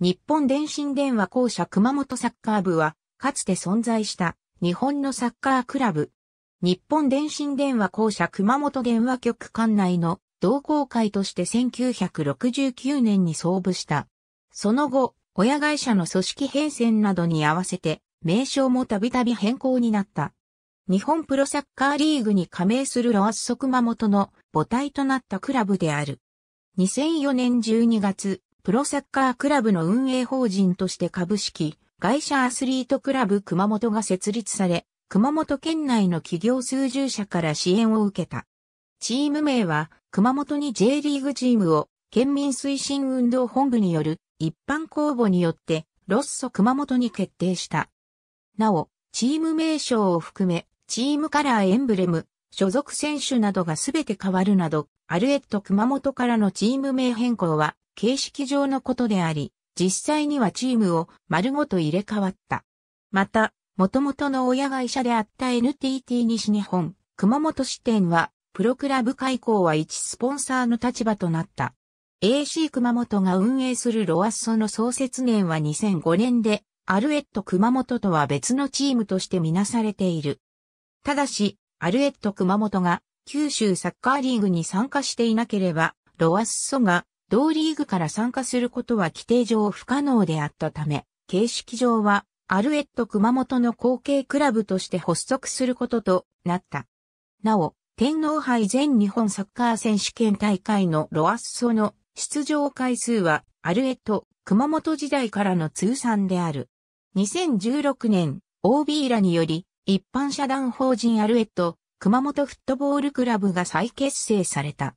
日本電信電話公社熊本サッカー部は、かつて存在した日本のサッカークラブ。日本電信電話公社熊本電話局管内の同好会として1969年に創部した。その後、親会社の組織変遷などに合わせて、名称もたびたび変更になった。日本プロサッカーリーグに加盟するロアッソ熊本の母体となったクラブである。2004年12月、プロサッカークラブの運営法人として株式会社アスリートクラブ熊本が設立され、熊本県内の企業数十社から支援を受けた。チーム名は熊本に J リーグチームを県民推進運動本部による一般公募によってロッソ熊本に決定した。なお、チーム名称を含め、チームカラーエンブレム、所属選手などがすべて変わるなど、アルエット熊本からのチーム名変更は形式上のことであり、実際にはチームを丸ごと入れ替わった。また、元々の親会社であった NTT 西日本、熊本支店は、プロクラブ開校は一スポンサーの立場となった。AC 熊本が運営するロアッソの創設年は2005年で、アルエット熊本とは別のチームとしてみなされている。ただし、アルエット熊本が九州サッカーリーグに参加していなければ、ロアッソが同リーグから参加することは規定上不可能であったため、形式上はアルエット熊本の後継クラブとして発足することとなった。なお、天皇杯全日本サッカー選手権大会のロアッソの出場回数はアルエット熊本時代からの通算である。2016年、OB らにより一般社団法人アルエット熊本フットボールクラブが再結成された。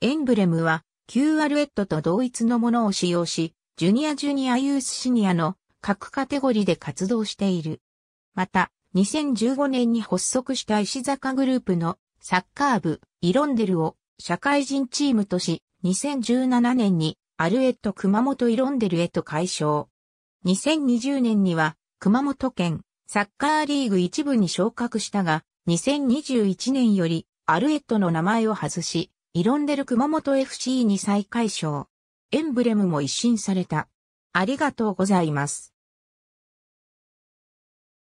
エンブレムは QRED と同一のものを使用し、ジュニアジュニアユースシニアの各カテゴリーで活動している。また、2015年に発足した石坂グループのサッカー部、イロンデルを社会人チームとし、2017年にアルエット熊本イロンデルへと解消。2020年には熊本県サッカーリーグ一部に昇格したが、2021年よりアルエットの名前を外し、イロンデル熊本 FC に再解消。エンブレムも一新された。ありがとうございます。